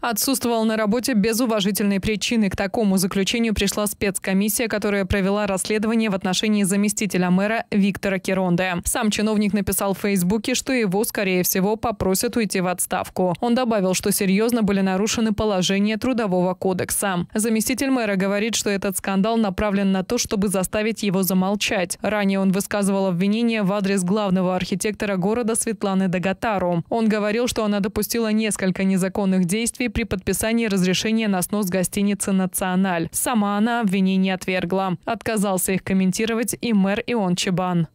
Отсутствовал на работе без уважительной причины. К такому заключению пришла спецкомиссия, которая провела расследование в отношении заместителя мэра Виктора Керонде. Сам чиновник написал в Фейсбуке, что его, скорее всего, попросят уйти в отставку. Он добавил, что серьезно были нарушены положения Трудового кодекса. Заместитель мэра говорит, что этот скандал направлен на то, чтобы заставить его замолчать. Ранее он высказывал обвинение в адрес главного архитектора города Светланы Дагатару. Он говорил, что она допустила несколько незаконных действий, Венгрии при подписании разрешения на снос гостиницы «Националь». Сама она обвинений отвергла. Отказался их комментировать и мэр Ион Чебан.